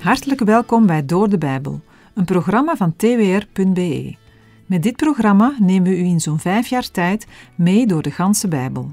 Hartelijk welkom bij Door de Bijbel, een programma van twr.be. Met dit programma nemen we u in zo'n vijf jaar tijd mee door de ganse Bijbel.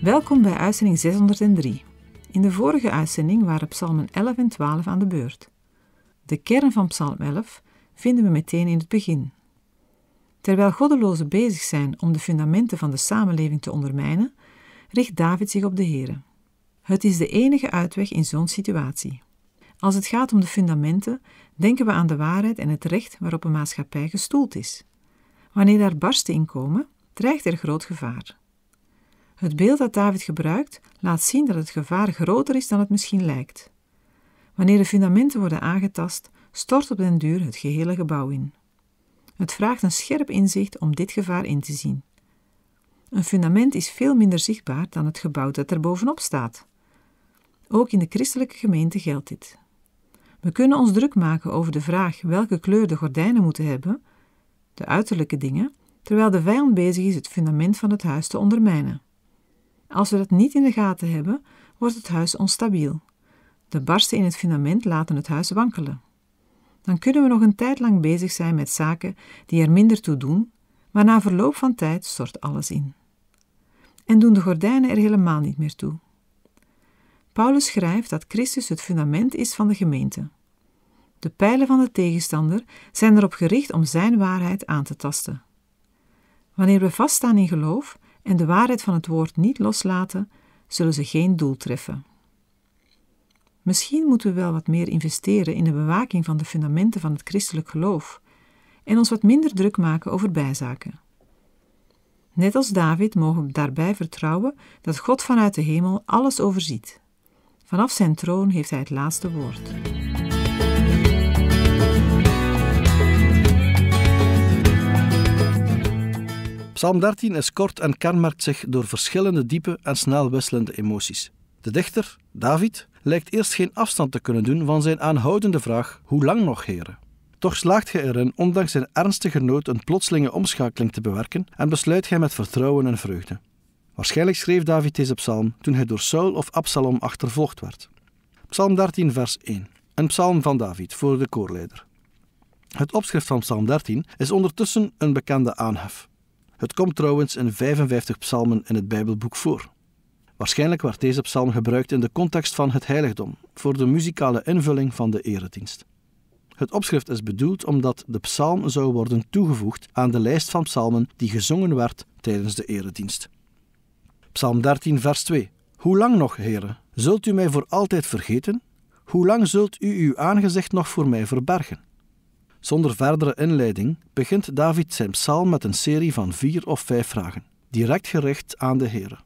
Welkom bij uitzending 603. In de vorige uitzending waren psalmen 11 en 12 aan de beurt. De kern van psalm 11 vinden we meteen in het begin. Terwijl goddelozen bezig zijn om de fundamenten van de samenleving te ondermijnen, richt David zich op de Here. Het is de enige uitweg in zo'n situatie. Als het gaat om de fundamenten, denken we aan de waarheid en het recht waarop een maatschappij gestoeld is. Wanneer daar barsten in komen, dreigt er groot gevaar. Het beeld dat David gebruikt laat zien dat het gevaar groter is dan het misschien lijkt. Wanneer de fundamenten worden aangetast, stort op den duur het gehele gebouw in. Het vraagt een scherp inzicht om dit gevaar in te zien. Een fundament is veel minder zichtbaar dan het gebouw dat er bovenop staat. Ook in de christelijke gemeente geldt dit. We kunnen ons druk maken over de vraag welke kleur de gordijnen moeten hebben, de uiterlijke dingen, terwijl de vijand bezig is het fundament van het huis te ondermijnen. Als we dat niet in de gaten hebben, wordt het huis onstabiel. De barsten in het fundament laten het huis wankelen. Dan kunnen we nog een tijd lang bezig zijn met zaken die er minder toe doen, maar na verloop van tijd stort alles in. En doen de gordijnen er helemaal niet meer toe. Paulus schrijft dat Christus het fundament is van de gemeente. De pijlen van de tegenstander zijn erop gericht om zijn waarheid aan te tasten. Wanneer we vaststaan in geloof en de waarheid van het woord niet loslaten, zullen ze geen doel treffen. Misschien moeten we wel wat meer investeren in de bewaking van de fundamenten van het christelijk geloof en ons wat minder druk maken over bijzaken. Net als David mogen we daarbij vertrouwen dat God vanuit de hemel alles overziet. Vanaf zijn troon heeft hij het laatste woord. Psalm 13 is kort en kenmerkt zich door verschillende diepe en snel wisselende emoties. De dichter, David, lijkt eerst geen afstand te kunnen doen van zijn aanhoudende vraag: Hoe lang nog, heren? Toch slaagt hij erin, ondanks zijn ernstige nood, een plotselinge omschakeling te bewerken en besluit hij met vertrouwen en vreugde. Waarschijnlijk schreef David deze psalm toen hij door Saul of Absalom achtervolgd werd. Psalm 13, vers 1. Een psalm van David voor de koorleider. Het opschrift van Psalm 13 is ondertussen een bekende aanhef. Het komt trouwens in 55 psalmen in het Bijbelboek voor. Waarschijnlijk werd deze psalm gebruikt in de context van het heiligdom, voor de muzikale invulling van de eredienst. Het opschrift is bedoeld omdat de psalm zou worden toegevoegd aan de lijst van psalmen die gezongen werd tijdens de eredienst. Psalm 13, vers 2. Hoe lang nog, heren? Zult u mij voor altijd vergeten? Hoe lang zult u uw aangezicht nog voor mij verbergen? Zonder verdere inleiding begint David zijn psalm met een serie van vier of vijf vragen, direct gericht aan de heren.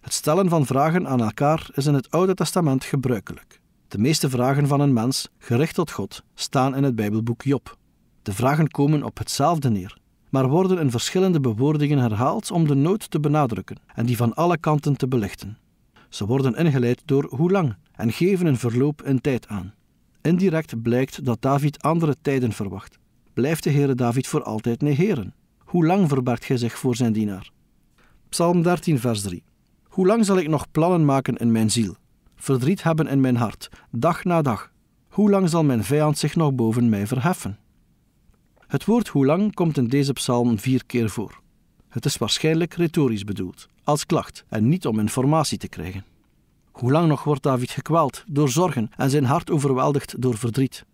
Het stellen van vragen aan elkaar is in het Oude Testament gebruikelijk. De meeste vragen van een mens, gericht tot God, staan in het Bijbelboek Job. De vragen komen op hetzelfde neer, maar worden in verschillende bewoordingen herhaald om de nood te benadrukken en die van alle kanten te belichten. Ze worden ingeleid door hoe lang en geven een verloop in tijd aan. Indirect blijkt dat David andere tijden verwacht. Blijft de Heere David voor altijd negeren? Hoe lang verbergt gij zich voor zijn dienaar? Psalm 13, vers 3. Hoe lang zal ik nog plannen maken in mijn ziel? Verdriet hebben in mijn hart, dag na dag. Hoe lang zal mijn vijand zich nog boven mij verheffen? Het woord hoe lang komt in deze psalm vier keer voor. Het is waarschijnlijk retorisch bedoeld, als klacht en niet om informatie te krijgen. Hoe lang nog wordt David gekwaald door zorgen en zijn hart overweldigd door verdriet?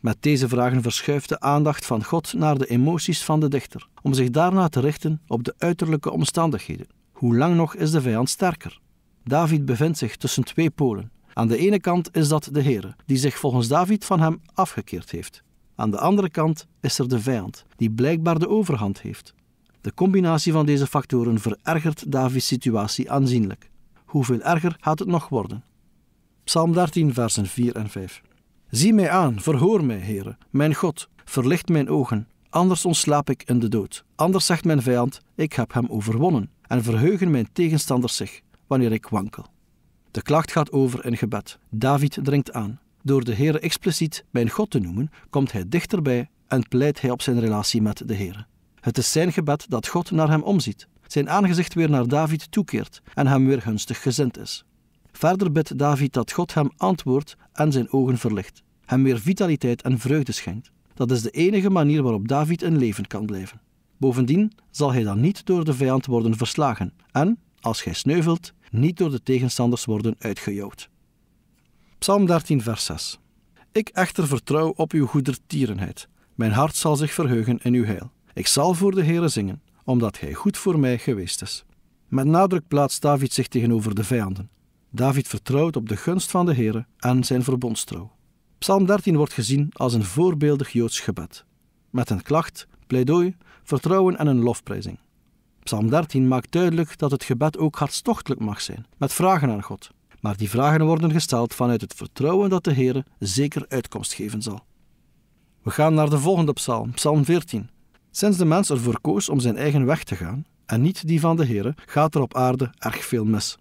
Met deze vragen verschuift de aandacht van God naar de emoties van de dichter, om zich daarna te richten op de uiterlijke omstandigheden. Hoe lang nog is de vijand sterker? David bevindt zich tussen twee polen. Aan de ene kant is dat de Heere, die zich volgens David van hem afgekeerd heeft. Aan de andere kant is er de vijand, die blijkbaar de overhand heeft. De combinatie van deze factoren verergert Davids situatie aanzienlijk. Hoeveel erger gaat het nog worden? Psalm 13, versen 4 en 5. Zie mij aan, verhoor mij, Heere, mijn God, verlicht mijn ogen, anders ontslaap ik in de dood. Anders zegt mijn vijand, ik heb hem overwonnen, en verheugen mijn tegenstanders zich, wanneer ik wankel. De klacht gaat over in gebed. David dringt aan. Door de Heer expliciet mijn God te noemen, komt hij dichterbij en pleit hij op zijn relatie met de Heer. Het is zijn gebed dat God naar hem omziet, zijn aangezicht weer naar David toekeert en hem weer gunstig gezind is. Verder bidt David dat God hem antwoordt en zijn ogen verlicht, hem weer vitaliteit en vreugde schenkt. Dat is de enige manier waarop David in leven kan blijven. Bovendien zal hij dan niet door de vijand worden verslagen en, als gij sneuvelt, niet door de tegenstanders worden uitgejouwd. Psalm 13, vers 6. Ik echter vertrouw op uw goedertierenheid. Mijn hart zal zich verheugen in uw heil. Ik zal voor de Heere zingen, omdat Hij goed voor mij geweest is. Met nadruk plaatst David zich tegenover de vijanden. David vertrouwt op de gunst van de Heere en zijn verbondstrouw. Psalm 13 wordt gezien als een voorbeeldig Joods gebed. Met een klacht, pleidooi, vertrouwen en een lofprijzing. Psalm 13 maakt duidelijk dat het gebed ook hartstochtelijk mag zijn, met vragen aan God, maar die vragen worden gesteld vanuit het vertrouwen dat de Heer zeker uitkomst geven zal. We gaan naar de volgende psalm, psalm 14. Sinds de mens ervoor koos om zijn eigen weg te gaan, en niet die van de Heer, gaat er op aarde erg veel mis.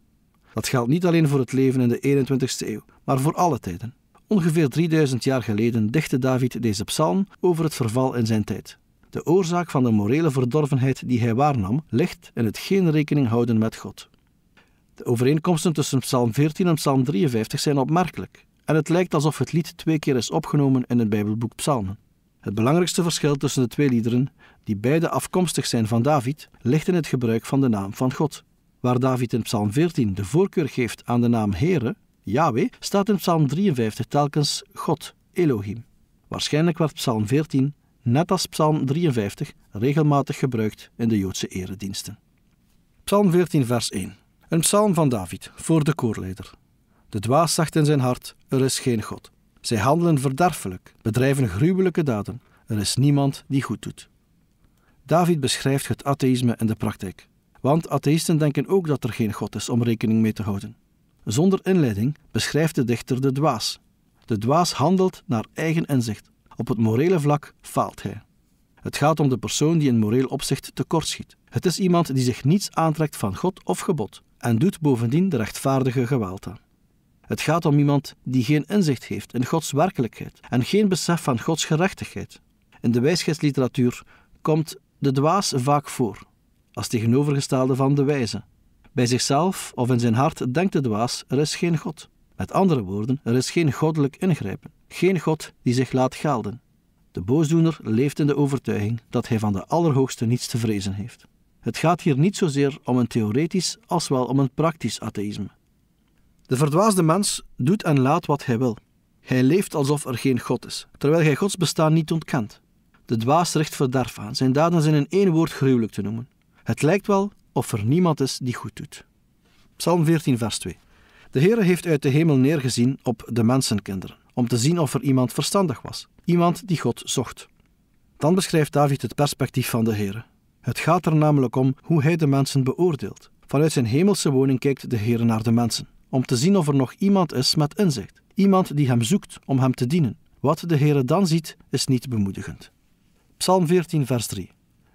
Dat geldt niet alleen voor het leven in de 21ste eeuw, maar voor alle tijden. Ongeveer 3000 jaar geleden dichtte David deze psalm over het verval in zijn tijd. De oorzaak van de morele verdorvenheid die hij waarnam ligt in het geen rekening houden met God. De overeenkomsten tussen Psalm 14 en Psalm 53 zijn opmerkelijk en het lijkt alsof het lied twee keer is opgenomen in het Bijbelboek Psalmen. Het belangrijkste verschil tussen de twee liederen, die beide afkomstig zijn van David, ligt in het gebruik van de naam van God. Waar David in Psalm 14 de voorkeur geeft aan de naam Here, Yahweh, staat in Psalm 53 telkens God, Elohim. Waarschijnlijk werd Psalm 14, net als Psalm 53, regelmatig gebruikt in de Joodse erediensten. Psalm 14, vers 1. Een psalm van David voor de koorleider. De dwaas zegt in zijn hart: Er is geen God. Zij handelen verderfelijk, bedrijven gruwelijke daden. Er is niemand die goed doet. David beschrijft het atheïsme in de praktijk. Want atheïsten denken ook dat er geen God is om rekening mee te houden. Zonder inleiding beschrijft de dichter de dwaas. De dwaas handelt naar eigen inzicht. Op het morele vlak faalt hij. Het gaat om de persoon die in moreel opzicht tekortschiet. Het is iemand die zich niets aantrekt van God of gebod, en doet bovendien de rechtvaardige geweld aan. Het gaat om iemand die geen inzicht heeft in Gods werkelijkheid en geen besef van Gods gerechtigheid. In de wijsheidsliteratuur komt de dwaas vaak voor, als tegenovergestelde van de wijze. Bij zichzelf of in zijn hart denkt de dwaas: er is geen God. Met andere woorden, er is geen goddelijk ingrijpen, geen God die zich laat gelden. De boosdoener leeft in de overtuiging dat hij van de Allerhoogste niets te vrezen heeft. Het gaat hier niet zozeer om een theoretisch als wel om een praktisch atheïsme. De verdwaasde mens doet en laat wat hij wil. Hij leeft alsof er geen God is, terwijl hij Gods bestaan niet ontkent. De dwaas richt verderf aan, zijn daden zijn in één woord gruwelijk te noemen. Het lijkt wel of er niemand is die goed doet. Psalm 14, vers 2. De Heere heeft uit de hemel neergezien op de mensenkinderen, om te zien of er iemand verstandig was, iemand die God zocht. Dan beschrijft David het perspectief van de Heere. Het gaat er namelijk om hoe hij de mensen beoordeelt. Vanuit zijn hemelse woning kijkt de Heer naar de mensen, om te zien of er nog iemand is met inzicht, iemand die hem zoekt om hem te dienen. Wat de Heer dan ziet, is niet bemoedigend. Psalm 14, vers 3.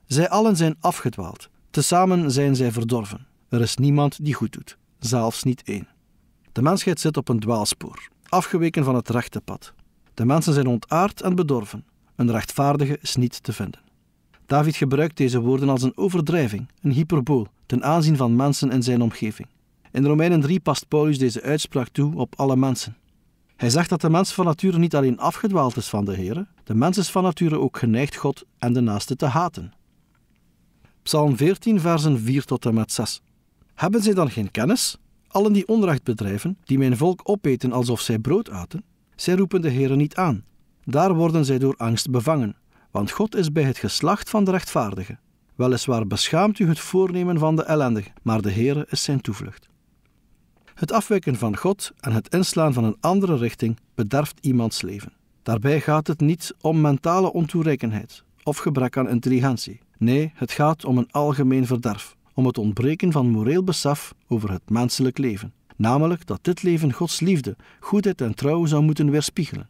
Zij allen zijn afgedwaald, tezamen zijn zij verdorven. Er is niemand die goed doet, zelfs niet één. De mensheid zit op een dwaalspoor, afgeweken van het rechte pad. De mensen zijn ontaard en bedorven. Een rechtvaardige is niet te vinden. David gebruikt deze woorden als een overdrijving, een hyperbool, ten aanzien van mensen en zijn omgeving. In Romeinen 3 past Paulus deze uitspraak toe op alle mensen. Hij zegt dat de mens van nature niet alleen afgedwaald is van de Heer, de mens is van nature ook geneigd God en de naaste te haten. Psalm 14, versen 4 tot en met 6. Hebben zij dan geen kennis? Allen die onrecht bedrijven, die mijn volk opeten alsof zij brood aten, zij roepen de Heer niet aan. Daar worden zij door angst bevangen want God is bij het geslacht van de rechtvaardigen. Weliswaar beschaamt u het voornemen van de ellendige, maar de Heere is zijn toevlucht. Het afwijken van God en het inslaan van een andere richting bederft iemands leven. Daarbij gaat het niet om mentale ontoereikendheid of gebrek aan intelligentie. Nee, het gaat om een algemeen verderf, om het ontbreken van moreel besef over het menselijk leven. Namelijk dat dit leven Gods liefde, goedheid en trouw zou moeten weerspiegelen.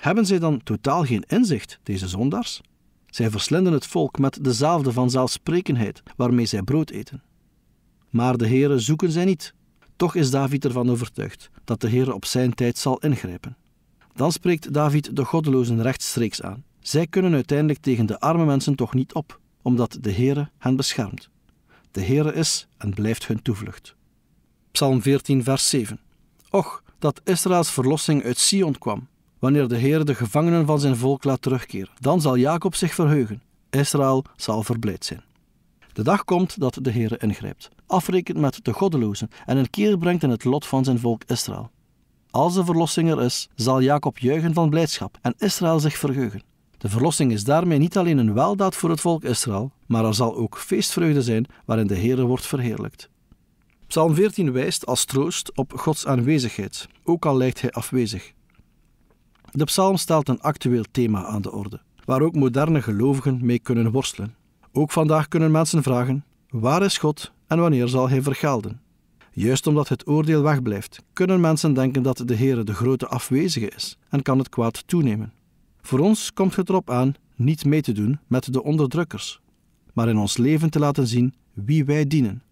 Hebben zij dan totaal geen inzicht, deze zondaars? Zij verslinden het volk met dezelfde vanzelfsprekenheid, waarmee zij brood eten. Maar de Heere zoeken zij niet. Toch is David ervan overtuigd dat de Heere op zijn tijd zal ingrijpen. Dan spreekt David de goddelozen rechtstreeks aan. Zij kunnen uiteindelijk tegen de arme mensen toch niet op, omdat de Heere hen beschermt. De Heere is en blijft hun toevlucht. Psalm 14, vers 7. Och, dat Israëls verlossing uit Sion kwam, wanneer de Heer de gevangenen van zijn volk laat terugkeren. Dan zal Jacob zich verheugen, Israël zal verblijd zijn. De dag komt dat de Heer ingrijpt, afrekent met de goddelozen en een keer brengt in het lot van zijn volk Israël. Als de verlossing er is, zal Jacob juichen van blijdschap en Israël zich verheugen. De verlossing is daarmee niet alleen een weldaad voor het volk Israël, maar er zal ook feestvreugde zijn waarin de Heer wordt verheerlijkt. Psalm 14 wijst als troost op Gods aanwezigheid, ook al lijkt hij afwezig. De psalm stelt een actueel thema aan de orde, waar ook moderne gelovigen mee kunnen worstelen. Ook vandaag kunnen mensen vragen: waar is God en wanneer zal hij vergelden? Juist omdat het oordeel wegblijft, kunnen mensen denken dat de Heer de grote afwezige is en kan het kwaad toenemen. Voor ons komt het erop aan niet mee te doen met de onderdrukkers, maar in ons leven te laten zien wie wij dienen.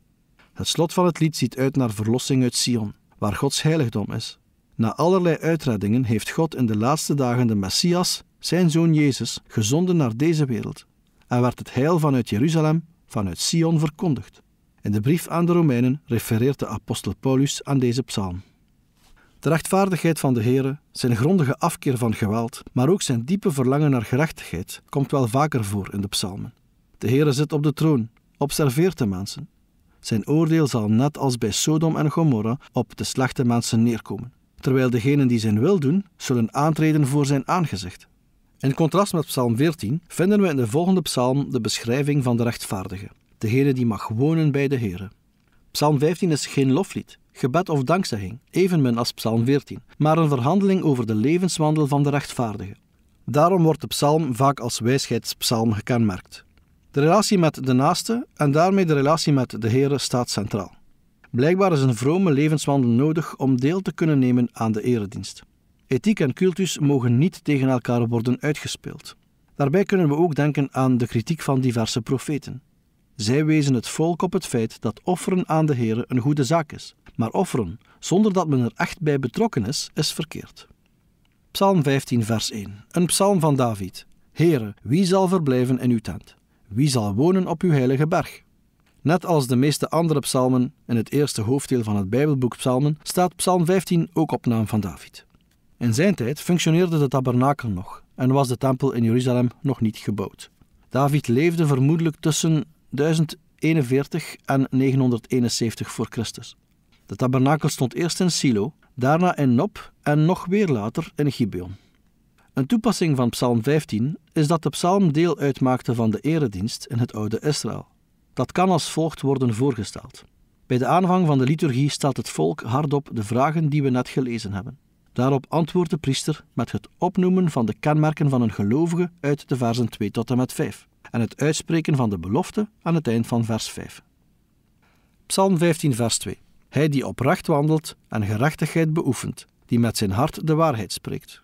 Het slot van het lied ziet uit naar verlossing uit Sion, waar Gods heiligdom is. Na allerlei uitreddingen heeft God in de laatste dagen de Messias, zijn zoon Jezus, gezonden naar deze wereld en werd het heil vanuit Jeruzalem, vanuit Sion verkondigd. In de brief aan de Romeinen refereert de apostel Paulus aan deze psalm. De rechtvaardigheid van de Here, zijn grondige afkeer van geweld, maar ook zijn diepe verlangen naar gerechtigheid komt wel vaker voor in de psalmen. De Heere zit op de troon, observeert de mensen. Zijn oordeel zal net als bij Sodom en Gomorra op de slechte mensen neerkomen terwijl degenen die zijn wil doen, zullen aantreden voor zijn aangezicht. In contrast met Psalm 14 vinden we in de volgende psalm de beschrijving van de rechtvaardige, degene die mag wonen bij de Here. Psalm 15 is geen loflied, gebed of dankzegging, evenmin als Psalm 14, maar een verhandeling over de levenswandel van de rechtvaardige. Daarom wordt de psalm vaak als wijsheidspsalm gekenmerkt. De relatie met de naaste en daarmee de relatie met de Here staat centraal. Blijkbaar is een vrome levenswandel nodig om deel te kunnen nemen aan de eredienst. Ethiek en cultus mogen niet tegen elkaar worden uitgespeeld. Daarbij kunnen we ook denken aan de kritiek van diverse profeten. Zij wezen het volk op het feit dat offeren aan de Heer een goede zaak is, maar offeren zonder dat men er echt bij betrokken is, is verkeerd. Psalm 15, vers 1. Een psalm van David. Heere, wie zal verblijven in uw tent? Wie zal wonen op uw heilige berg? Net als de meeste andere psalmen in het eerste hoofddeel van het Bijbelboek Psalmen staat Psalm 15 ook op naam van David. In zijn tijd functioneerde de tabernakel nog en was de tempel in Jeruzalem nog niet gebouwd. David leefde vermoedelijk tussen 1041 en 971 voor Christus. De tabernakel stond eerst in Silo, daarna in Nob en nog weer later in Gibeon. Een toepassing van Psalm 15 is dat de psalm deel uitmaakte van de eredienst in het oude Israël. Dat kan als volgt worden voorgesteld. Bij de aanvang van de liturgie stelt het volk hardop de vragen die we net gelezen hebben. Daarop antwoordt de priester met het opnoemen van de kenmerken van een gelovige uit de versen 2 tot en met 5 en het uitspreken van de belofte aan het eind van vers 5. Psalm 15, vers 2. Hij die oprecht wandelt en gerechtigheid beoefent, die met zijn hart de waarheid spreekt.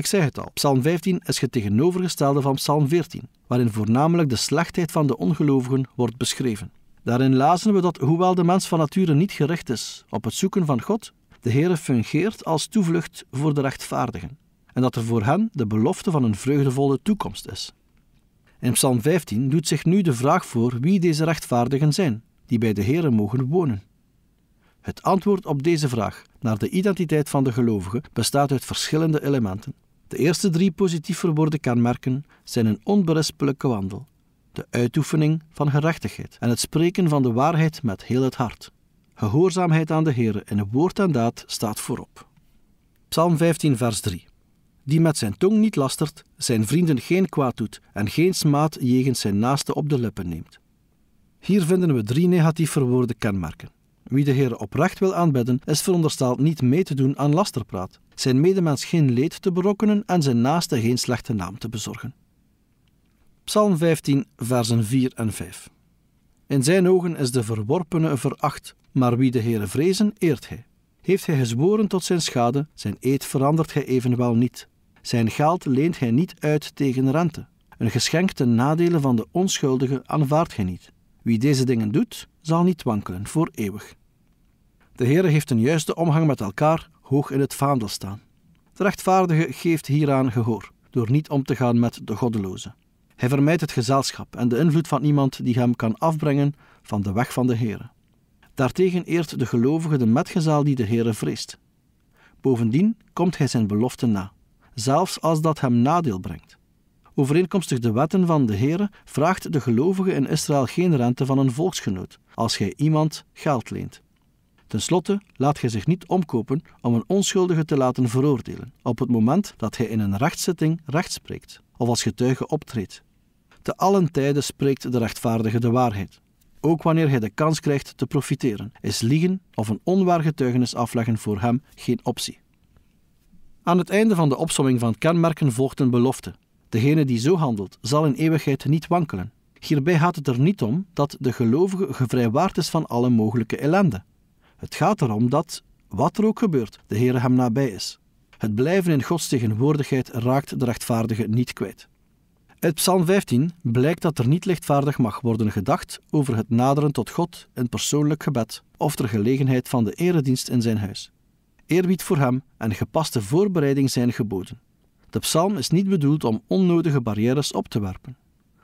Ik zeg het al, Psalm 15 is het tegenovergestelde van Psalm 14, waarin voornamelijk de slechtheid van de ongelovigen wordt beschreven. Daarin lazen we dat, hoewel de mens van nature niet gericht is op het zoeken van God, de Heer fungeert als toevlucht voor de rechtvaardigen en dat er voor hen de belofte van een vreugdevolle toekomst is. In Psalm 15 doet zich nu de vraag voor wie deze rechtvaardigen zijn, die bij de Heer mogen wonen. Het antwoord op deze vraag naar de identiteit van de gelovigen bestaat uit verschillende elementen. De eerste drie positief verwoorden kenmerken zijn een onberispelijke wandel, de uitoefening van gerechtigheid en het spreken van de waarheid met heel het hart. Gehoorzaamheid aan de Heer in woord en daad staat voorop. Psalm 15, vers 3. Die met zijn tong niet lastert, zijn vrienden geen kwaad doet en geen smaad jegens zijn naaste op de lippen neemt. Hier vinden we drie negatief verwoorde kenmerken. Wie de Heer oprecht wil aanbidden, is verondersteld niet mee te doen aan lasterpraat, zijn medemens geen leed te berokkenen en zijn naaste geen slechte naam te bezorgen. Psalm 15, versen 4 en 5. In zijn ogen is de verworpene veracht, maar wie de Heer vrezen, eert hij. Heeft hij gezworen tot zijn schade, zijn eed verandert hij evenwel niet. Zijn geld leent hij niet uit tegen rente. Een geschenk ten nadele van de onschuldige aanvaardt hij niet. Wie deze dingen doet, zal niet wankelen voor eeuwig. De Heer heeft een juiste omgang met elkaar hoog in het vaandel staan. De rechtvaardige geeft hieraan gehoor, door niet om te gaan met de goddeloze. Hij vermijdt het gezelschap en de invloed van iemand die hem kan afbrengen van de weg van de Heer. Daartegen eert de gelovige de metgezaal die de Heer vreest. Bovendien komt hij zijn belofte na, zelfs als dat hem nadeel brengt. Overeenkomstig de wetten van de Heere vraagt de gelovige in Israël geen rente van een volksgenoot als Gij iemand geld leent. Ten slotte laat gij zich niet omkopen om een onschuldige te laten veroordelen op het moment dat hij in een rechtszitting recht spreekt of als getuige optreedt. Te allen tijde spreekt de rechtvaardige de waarheid. Ook wanneer hij de kans krijgt te profiteren, is liegen of een onwaar getuigenis afleggen voor hem geen optie. Aan het einde van de opsomming van kenmerken volgt een belofte. Degene die zo handelt, zal in eeuwigheid niet wankelen. Hierbij gaat het er niet om dat de gelovige gevrijwaard is van alle mogelijke ellende. Het gaat erom dat, wat er ook gebeurt, de Heer hem nabij is. Het blijven in Gods tegenwoordigheid raakt de rechtvaardige niet kwijt. Uit Psalm 15 blijkt dat er niet lichtvaardig mag worden gedacht over het naderen tot God in persoonlijk gebed of ter gelegenheid van de eredienst in zijn huis. Eerbied voor hem en gepaste voorbereiding zijn geboden. De psalm is niet bedoeld om onnodige barrières op te werpen.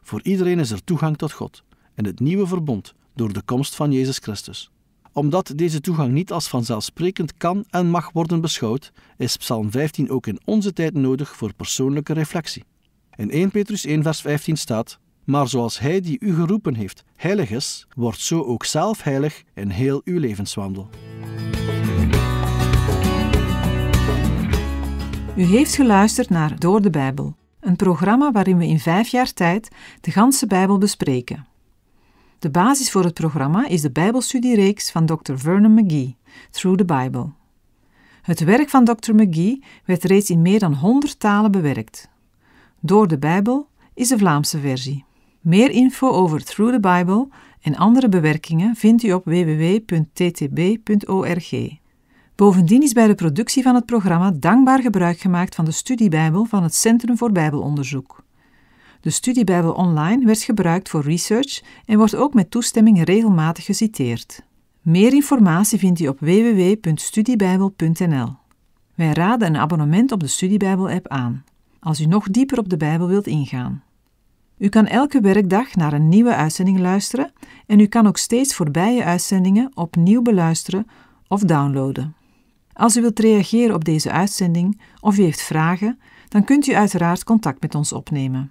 Voor iedereen is er toegang tot God in het nieuwe verbond door de komst van Jezus Christus omdat deze toegang niet als vanzelfsprekend kan en mag worden beschouwd, is Psalm 15 ook in onze tijd nodig voor persoonlijke reflectie. In 1 Petrus 1, vers 15 staat: Maar zoals Hij die u geroepen heeft heilig is, wordt zo ook zelf heilig in heel uw levenswandel. U heeft geluisterd naar Door de Bijbel, een programma waarin we in vijf jaar tijd de ganse Bijbel bespreken. De basis voor het programma is de Bijbelstudiereeks van Dr. Vernon McGee, Through the Bible. Het werk van Dr. McGee werd reeds in meer dan 100 talen bewerkt. Door de Bijbel is de Vlaamse versie. Meer info over Through the Bible en andere bewerkingen vindt u op www.ttb.org. Bovendien is bij de productie van het programma dankbaar gebruik gemaakt van de studiebijbel van het Centrum voor Bijbelonderzoek. De studiebijbel online werd gebruikt voor research en wordt ook met toestemming regelmatig geciteerd. Meer informatie vindt u op www.studiebijbel.nl. Wij raden een abonnement op de Studiebijbel-app aan, als u nog dieper op de Bijbel wilt ingaan. U kan elke werkdag naar een nieuwe uitzending luisteren en u kan ook steeds voorbije uitzendingen opnieuw beluisteren of downloaden. Als u wilt reageren op deze uitzending of u heeft vragen, dan kunt u uiteraard contact met ons opnemen.